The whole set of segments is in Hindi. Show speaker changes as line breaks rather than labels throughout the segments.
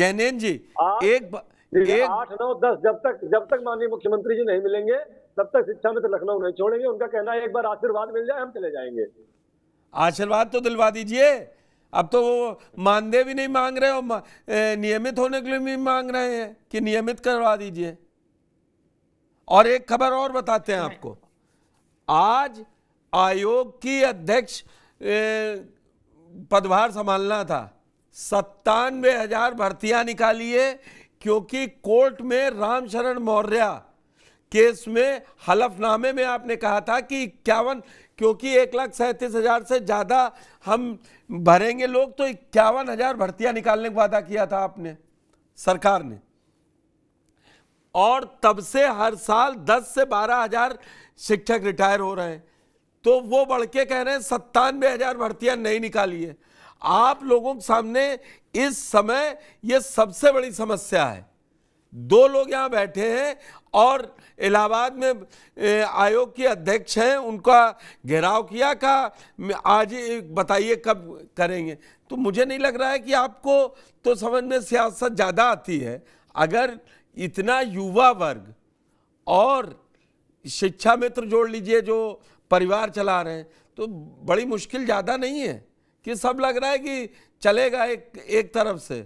जैनेन जी एक एक आठ नौ दस जब तक जब तक माननीय मुख्यमंत्री जी नहीं मिलेंगे तब तक शिक्षा तो लखनऊ नहीं छोड़ेंगे उनका कहना है एक बार आशीर्वाद मिल जाए हम चले जाएंगे आशीर्वाद तो दिलवा दीजिए अब तो वो मानदेय भी नहीं मांग रहे और नियमित होने के लिए भी मांग रहे हैं कि नियमित करवा दीजिए और एक खबर और बताते हैं आपको आज आयोग की अध्यक्ष पदभार संभालना था सत्तानवे हजार भर्तियां निकाली है क्योंकि कोर्ट में रामशरण मौर्य केस में हलफनामे में आपने कहा था कि इक्यावन क्योंकि एक लाख सैंतीस हजार से ज़्यादा हम भरेंगे लोग तो इक्यावन हजार भर्तियां निकालने का वादा किया था आपने सरकार ने और तब से हर साल दस से बारह हजार शिक्षक रिटायर हो रहे हैं तो वो बढ़ के कह रहे हैं सत्तानवे हजार भर्तियां नहीं निकाली है आप लोगों के सामने इस समय ये सबसे बड़ी समस्या है दो लोग यहाँ बैठे हैं और इलाहाबाद में आयोग के अध्यक्ष हैं उनका घेराव किया का आज बताइए कब करेंगे तो मुझे नहीं लग रहा है कि आपको तो समझ में सियासत ज़्यादा आती है अगर इतना युवा वर्ग और शिक्षा मित्र जोड़ लीजिए जो परिवार चला रहे हैं तो बड़ी मुश्किल ज़्यादा नहीं है कि सब लग रहा है कि चलेगा एक एक तरफ से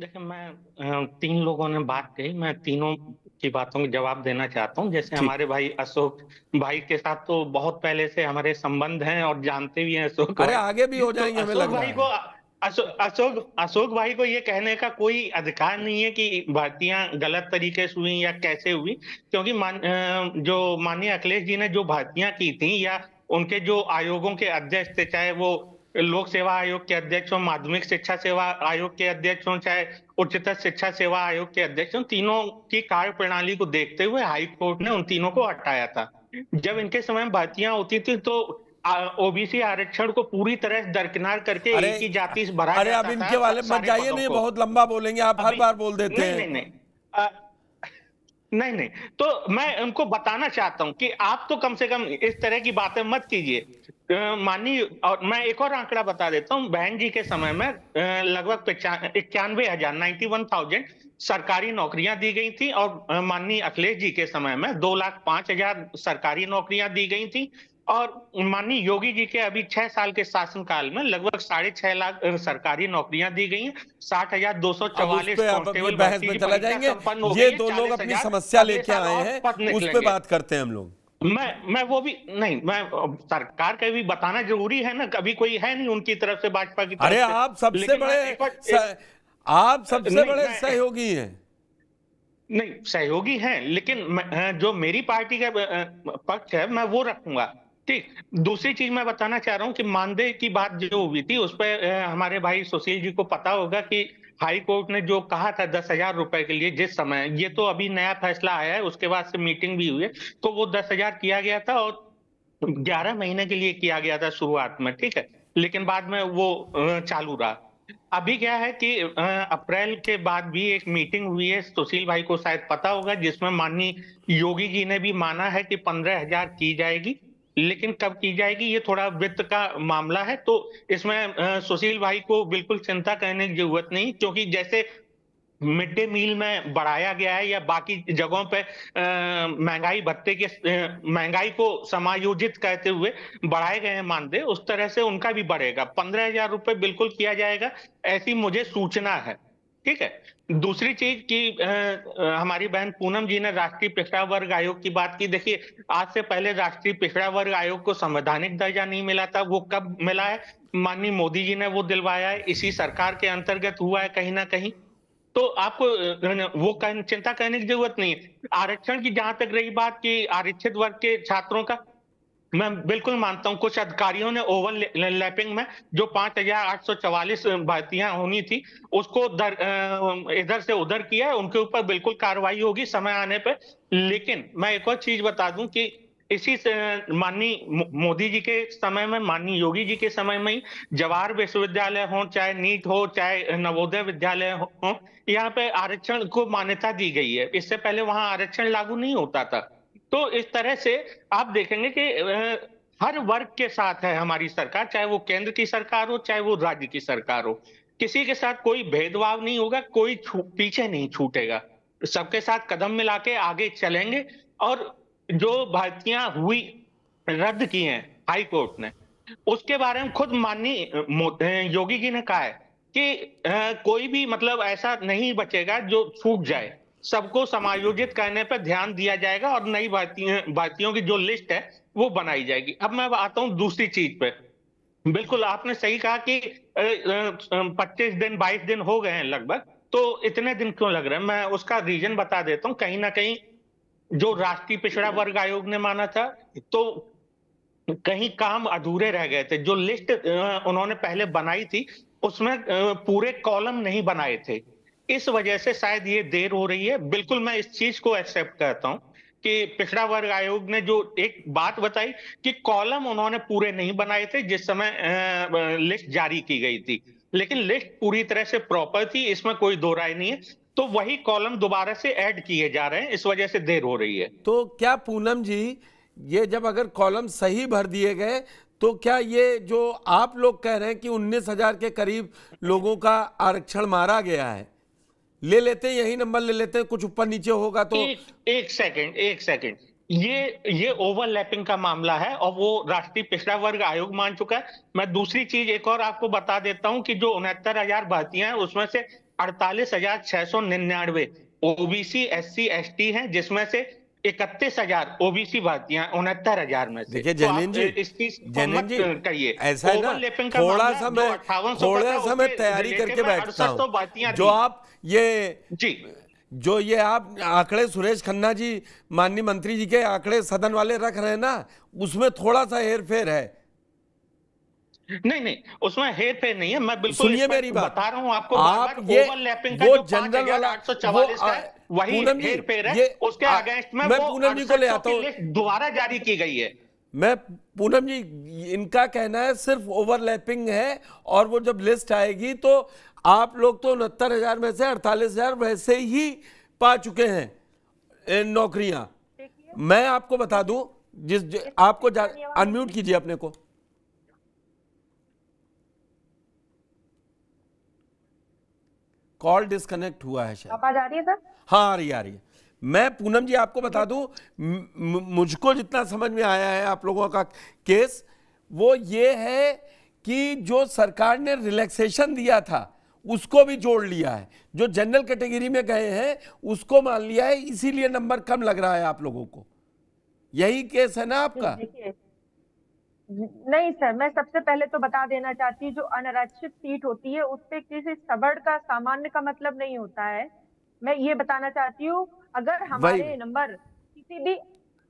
देखिए मैं तीन लोगों ने बात कही मैं तीनों की बातों के जवाब देना चाहता हूं जैसे हमारे भाई अशोक भाई के साथ तो बहुत पहले से हमारे संबंध हैं और जानते भी हैं अशोक अरे आगे भी हो तो जाएंगे तो अशोक भाई को अशोक अशोक भाई को ये कहने का कोई अधिकार नहीं है कि भारतीयां गलत तरीके से हुई या कैसे हुई क्योंकि मान, जो माननीय अखिलेश जी ने जो भारतीयां की थी या उनके जो आयोगों के अध्यक्ष थे चाहे वो लोक सेवा आयोग के अध्यक्ष हों माध्यमिक शिक्षा सेवा आयोग के अध्यक्ष हों चाहे उच्चतर शिक्षा सेवा आयोग के अध्यक्ष हों तीनों की कार्य प्रणाली को देखते हुए हाई कोर्ट ने उन तीनों को हटाया था जब इनके समय में भर्तियां होती थी तो ओबीसी आरक्षण को पूरी तरह दरकिनार करके एक ही जाति भरा अरे अब इनके वाले मत जाइए नहीं बहुत लंबा बोलेंगे आप हर बार बोल देते हैं नहीं नहीं तो मैं उनको बताना चाहता हूं कि आप तो कम से कम इस तरह की बातें मत कीजिए माननीय और मैं एक और आंकड़ा बता देता हूं बहन जी के समय में लगभग इक्यानवे हजार नाइन्टी वन थाउजेंड सरकारी नौकरियां दी गई थी और माननीय अखिलेश जी के समय में दो लाख पांच हजार सरकारी नौकरियां दी गई थी और माननीय योगी जी के अभी छह साल के शासनकाल में लगभग साढ़े छह लाख सरकारी नौकरियां दी गई साठ हजार दो सौ चौवालीस बहस में चला जाएंगे ये दो लोग अपनी समस्या लेके आए हैं उस पर बात करते हैं हम लोग मैं मैं वो भी नहीं मैं सरकार का भी बताना जरूरी है ना कभी कोई है नहीं उनकी तरफ से भाजपा की अरे आप सबसे बड़े आप सबसे बड़े सहयोगी हैं नहीं सहयोगी हैं लेकिन जो मेरी पार्टी का पक्ष है मैं वो रखूंगा ठीक दूसरी चीज मैं बताना चाह रहा हूँ कि मानदेय की बात जो हुई थी उस पर हमारे भाई सुशील जी को पता होगा कि हाई कोर्ट ने जो कहा था दस हजार रुपए के लिए जिस समय ये तो अभी नया फैसला आया है उसके बाद से मीटिंग भी हुई है तो वो दस हजार किया गया था और ग्यारह महीने के लिए किया गया था शुरुआत में ठीक है लेकिन बाद में वो चालू रहा अभी क्या है कि अप्रैल के बाद भी एक मीटिंग हुई है सुशील भाई को शायद पता होगा जिसमें माननीय योगी जी ने भी माना है कि पंद्रह हजार की जाएगी लेकिन कब की जाएगी ये थोड़ा वित्त का मामला है तो इसमें सुशील भाई को बिल्कुल चिंता करने की जरूरत नहीं क्योंकि जैसे मिड डे मील में बढ़ाया गया है या बाकी जगहों पे महंगाई भत्ते के महंगाई को समायोजित करते हुए बढ़ाए गए हैं मानदेय उस तरह से उनका भी बढ़ेगा पंद्रह हजार रुपये बिल्कुल किया जाएगा ऐसी मुझे सूचना है ठीक है दूसरी चीज की आ, हमारी बहन पूनम जी ने राष्ट्रीय पिछड़ा वर्ग आयोग की बात की देखिए आज से पहले राष्ट्रीय पिछड़ा वर्ग आयोग को संवैधानिक दर्जा नहीं मिला था वो कब मिला है माननीय मोदी जी ने वो दिलवाया है इसी सरकार के अंतर्गत हुआ है कहीं ना कहीं तो आपको वो चिंता करने की जरूरत नहीं है आरक्षण की जहां तक रही बात की आरक्षित वर्ग के छात्रों का मैं बिल्कुल मानता हूं कुछ अधिकारियों ने लैपिंग में जो पांच हजार आठ सौ चवालीस भर्तियां होनी थी उसको दर, इधर से उधर किया है उनके ऊपर बिल्कुल कार्रवाई होगी समय आने पर लेकिन मैं एक और चीज बता दूं कि इसी माननीय मोदी जी के समय में माननीय योगी जी के समय में ही जवाहर विश्वविद्यालय हो चाहे नीट हो चाहे नवोदय विद्यालय हो यहाँ पे आरक्षण को मान्यता दी गई है इससे पहले वहां आरक्षण लागू नहीं होता था तो इस तरह से आप देखेंगे कि हर वर्ग के साथ है हमारी सरकार चाहे वो केंद्र की सरकार हो चाहे वो राज्य की सरकार हो किसी के साथ कोई भेदभाव नहीं होगा कोई पीछे नहीं छूटेगा सबके साथ कदम मिला के आगे चलेंगे और जो भर्तियां हुई रद्द की हैं हाई कोर्ट ने उसके बारे में खुद माननीय योगी जी ने कहा है कि कोई भी मतलब ऐसा नहीं बचेगा जो छूट जाए सबको समायोजित करने पर ध्यान दिया जाएगा और नई भारतीयों की जो लिस्ट है वो बनाई जाएगी अब मैं आता हूँ दूसरी चीज पे बिल्कुल आपने सही कहा कि पच्चीस दिन बाईस दिन हो गए हैं लगभग तो इतने दिन क्यों लग रहे हैं मैं उसका रीजन बता देता हूँ कहीं ना कहीं जो राष्ट्रीय पिछड़ा वर्ग आयोग ने माना था तो कहीं काम अधूरे रह गए थे जो लिस्ट उन्होंने पहले बनाई थी उसमें पूरे कॉलम नहीं बनाए थे इस वजह से शायद ये देर हो रही है बिल्कुल मैं इस चीज को एक्सेप्ट करता हूं कि पिछड़ा वर्ग आयोग ने जो एक बात बताई कि कॉलम उन्होंने पूरे नहीं बनाए थे जिस समय लिस्ट जारी की गई थी लेकिन लिस्ट पूरी तरह से प्रॉपर थी इसमें कोई दो राय नहीं है तो वही कॉलम दोबारा से ऐड किए जा रहे हैं इस वजह से देर हो रही है तो क्या पूनम जी ये जब अगर कॉलम सही भर
दिए गए तो क्या ये जो आप लोग कह रहे हैं कि उन्नीस हजार के करीब लोगों
का आरक्षण मारा गया है ले लेते हैं यही नंबर ले लेते हैं कुछ ऊपर नीचे होगा तो एक, सेकेंड सेकंड एक सेकंड ये ये ओवरलैपिंग का मामला है और वो राष्ट्रीय पिछड़ा वर्ग आयोग मान चुका है मैं दूसरी चीज एक और आपको बता देता हूं कि जो उनहत्तर हजार भर्तियां हैं उसमें से अड़तालीस हजार छह सौ निन्यानवे OBC S C S T है जिसमें से इकतीस हजार ओबीसी भारतीय उनहत्तर हजार में देखिए तो जैनिन जी जैनिन जी करिए ऐसा है ना थोड़ा सा मैं थोड़ा सा मैं तैयारी करके बैठता हूँ जो आप
ये जी जो ये आप आंकड़े सुरेश खन्ना जी माननीय मंत्री जी के आंकड़े सदन वाले रख रहे हैं ना उसमें थोड़ा सा हेर
फेर है नहीं नहीं उसमें हेर फेर नहीं है मैं बिल्कुल सुनिए मेरी बात बता रहा हूँ आपको आप बार बार ये ओवरलैपिंग का जो जनरल वाला आठ सौ चवालीस वही हेरफेर है उसके अगेंस्ट में मैं पूनम जी को ले आता हूँ दोबारा जारी की गई है मैं पूनम
जी इनका कहना है सिर्फ ओवरलैपिंग है और वो जब लिस्ट आएगी तो आप लोग तो उनहत्तर हजार में से अड़तालीस हजार वैसे ही पा चुके हैं नौकरियां मैं आपको बता दूं जिस आपको अनम्यूट कीजिए अपने को कॉल डिस्कनेक्ट हुआ है शायद
आवाज आ रही है सर
हाँ आ रही आ रही है मैं पूनम जी आपको बता दूं मुझको जितना समझ में आया है आप लोगों का केस वो ये है कि जो सरकार ने रिलैक्सेशन दिया था उसको भी जोड़ लिया है जो जनरल कैटेगरी में गए हैं उसको मान लिया है इसीलिए नंबर कम लग रहा है आप लोगों को यही केस है ना आपका
नहीं सर मैं सबसे पहले तो बता देना चाहती हूँ जो अनारक्षित सीट होती है उससे किसी सबड़ का सामान्य का मतलब नहीं होता है मैं ये बताना चाहती हूँ अगर हमारे नंबर किसी भी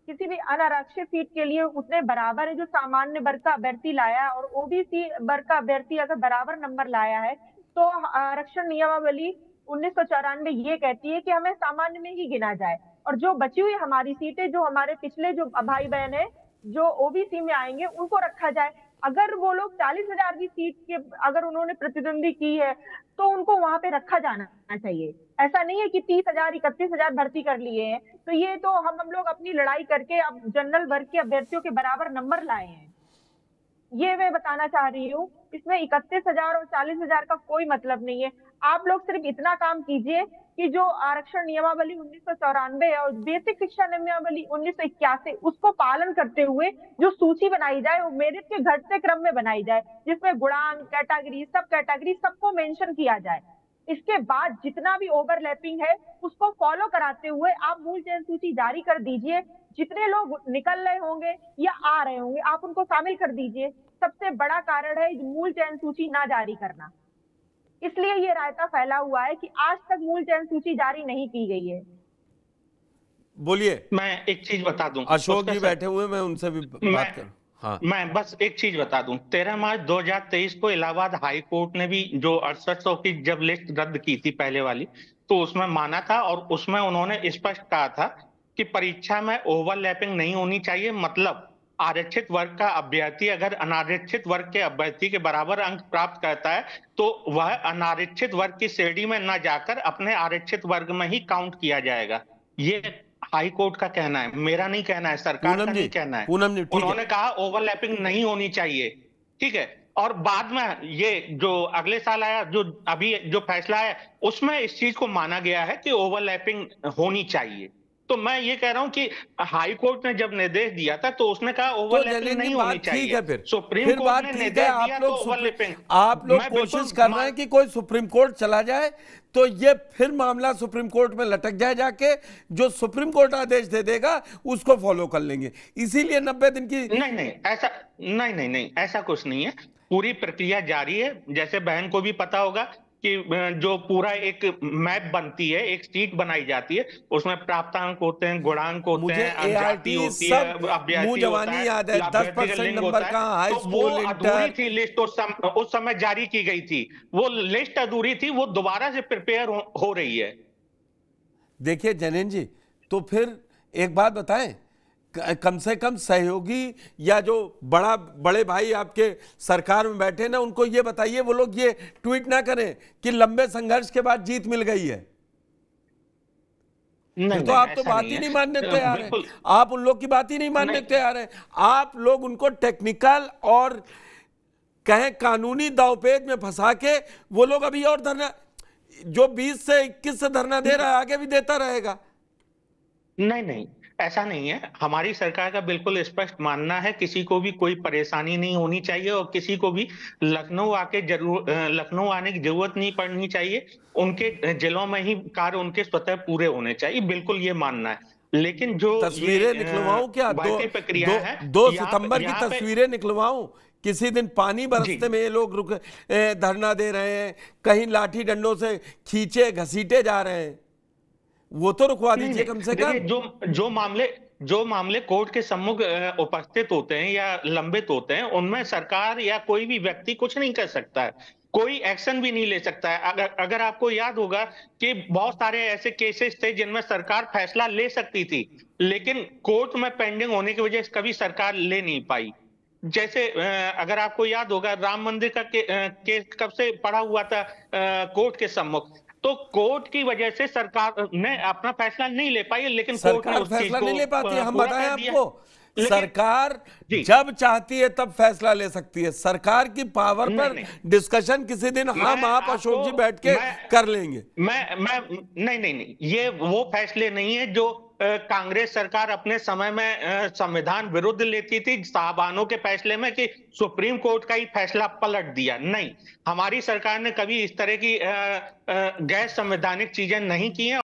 किसी भी अनारक्षित सीट के लिए उतने बराबर है जो सामान्य वर्ग का अभ्यर्थी लाया और ओबीसी वर्ग का अभ्यर्थी अगर बराबर नंबर लाया है तो आरक्षण नियमावली उन्नीस सौ चौरानवे ये कहती है कि हमें सामान्य में ही गिना जाए और जो बची हुई हमारी सीटें जो हमारे पिछले जो भाई बहन है जो ओबीसी में आएंगे उनको रखा जाए अगर वो लोग चालीस हजार की सीट के अगर उन्होंने प्रतिद्वंदी की है तो उनको वहां पे रखा जाना चाहिए ऐसा नहीं है कि तीस हजार इकतीस हजार भर्ती कर लिए हैं तो ये तो हम हम लोग अपनी लड़ाई करके अब जनरल वर्ग के अभ्यर्थियों के बराबर नंबर लाए हैं ये मैं बताना चाह रही हूँ इसमें इकतीस हजार और चालीस हजार का कोई मतलब नहीं है आप लोग सिर्फ इतना काम कीजिए कि जो आरक्षण नियमावली उन्नीस है और बेसिक शिक्षा नियमावली उन्नीस सौ उसको पालन करते हुए जो सूची बनाई जाए वो मेरिट के घटते क्रम में बनाई जाए जिसमें गुणांग कैटेगरी सब कैटेगरी सबको मेंशन किया जाए इसके बाद जितना भी ओवरलैपिंग है उसको फॉलो कराते हुए आप मूल चयन सूची जारी कर दीजिए जितने लोग निकल रहे होंगे या आ रहे होंगे आप उनको शामिल कर दीजिए सबसे बड़ा कारण है मूल चयन सूची ना जारी करना इसलिए ये रायता फैला हुआ है कि आज तक मूल चयन सूची जारी नहीं की गई है
बोलिए मैं एक चीज बता दूं अशोक जी बैठे हुए मैं उनसे भी बात कर हाँ। मैं बस एक चीज बता दूं तेरह मार्च 2023 को इलाहाबाद हाई कोर्ट ने भी जो अड़सठ सौ की जब लिस्ट रद्द की थी पहले वाली तो उसमें माना था और उसमें उन्होंने स्पष्ट कहा था कि परीक्षा में ओवरलैपिंग नहीं होनी चाहिए मतलब आरक्षित वर्ग का अभ्यर्थी अगर अनारक्षित वर्ग के अभ्यर्थी के बराबर अंक प्राप्त करता है तो वह अनारक्षित वर्ग की श्रेणी में न जाकर अपने आरक्षित वर्ग में ही काउंट किया जाएगा ये हाई कोर्ट का कहना है मेरा नहीं कहना है सरकार का नहीं कहना है उन्होंने कहा ओवरलैपिंग नहीं होनी चाहिए ठीक है और बाद में ये जो अगले साल आया जो अभी जो फैसला है उसमें इस चीज को माना गया है कि ओवरलैपिंग होनी चाहिए तो मैं ये कह रहा हूँ कि हाई कोर्ट ने जब निर्देश दिया था तो उसने कहा ओवरलैपिंग तो नहीं होनी चाहिए फिर सुप्रीम कोर्ट ने निर्देश दिया लोग ओवरलैपिंग तो आप लोग कोशिश कर रहे हैं कि कोई सुप्रीम
कोर्ट चला जाए तो ये फिर मामला सुप्रीम कोर्ट में लटक जाए जाके जो सुप्रीम
कोर्ट आदेश दे देगा उसको फॉलो कर लेंगे इसीलिए नब्बे दिन की नहीं नहीं ऐसा नहीं नहीं नहीं ऐसा कुछ नहीं है पूरी प्रक्रिया जारी है जैसे बहन को भी पता होगा कि जो पूरा एक मैप बनती है एक सीट बनाई जाती है उसमें प्राप्तांक होते हैं गुणांक होते मुझे हैं होती सब है जवानी याद है नंबर का हाई तो वो अधूरी थी लिस्ट उस, सम, उस समय जारी की गई थी वो लिस्ट अधूरी थी वो दोबारा से प्रिपेयर हो, हो रही है
देखिए जनेन जी तो फिर एक बात बताएं कम से कम सहयोगी या जो बड़ा बड़े भाई आपके सरकार में बैठे ना उनको ये बताइए वो लोग ये ट्वीट ना करें कि लंबे संघर्ष के बाद जीत मिल गई है नहीं, तो आप तो बात ही नहीं मानने तैयार हैं आप उन लोग की बात ही नहीं मानने तैयार हैं आप लोग उनको टेक्निकल और कहें कानूनी दावपेद में फंसा के वो लोग अभी और धरना जो
20 से 21 से धरना दे रहा है आगे भी देता रहेगा नहीं नहीं ऐसा नहीं है हमारी सरकार का बिल्कुल स्पष्ट मानना है किसी को भी कोई परेशानी नहीं होनी चाहिए और किसी को भी लखनऊ आके जरूर लखनऊ आने की जरूरत नहीं पड़नी चाहिए उनके जिलों में ही कार्य उनके स्वतः पूरे होने चाहिए बिल्कुल ये मानना है लेकिन जो तस्वीरें निकलवाऊं क्या दो, प्रक्रिया दो, है दो सितंबर की तस्वीरें
निकलवाऊ किसी दिन पानी बरसते में ये लोग रुक धरना दे रहे हैं कहीं
लाठी डंडों से खींचे घसीटे जा रहे हैं वो तो रुकवा दीजिए कम से कम जो जो मामले जो मामले कोर्ट के सम्मुख उपस्थित होते हैं या लंबित होते हैं उनमें सरकार या कोई भी व्यक्ति कुछ नहीं कर सकता है कोई एक्शन भी नहीं ले सकता है अगर अगर आपको याद होगा कि बहुत सारे ऐसे केसेस थे जिनमें सरकार फैसला ले सकती थी लेकिन कोर्ट में पेंडिंग होने की वजह से कभी सरकार ले नहीं पाई जैसे अगर आपको याद होगा राम मंदिर का के, केस कब से पड़ा हुआ था कोर्ट के सम्मुख तो कोर्ट की वजह से सरकार ने अपना फैसला नहीं ले पाई लेकिन सरकार फैसला नहीं ले पाती हम बताएं आपको
सरकार जब चाहती है तब फैसला ले सकती है सरकार की पावर पर डिस्कशन किसी दिन हम आप अशोक जी
बैठ के कर लेंगे मैं मैं नहीं नहीं नहीं ये वो फैसले नहीं है जो कांग्रेस सरकार अपने समय में संविधान विरुद्ध लेती थी साहबानों के फैसले में कि सुप्रीम कोर्ट का ही फैसला पलट दिया नहीं हमारी सरकार ने कभी इस तरह की गैर संवैधानिक चीजें नहीं की हैं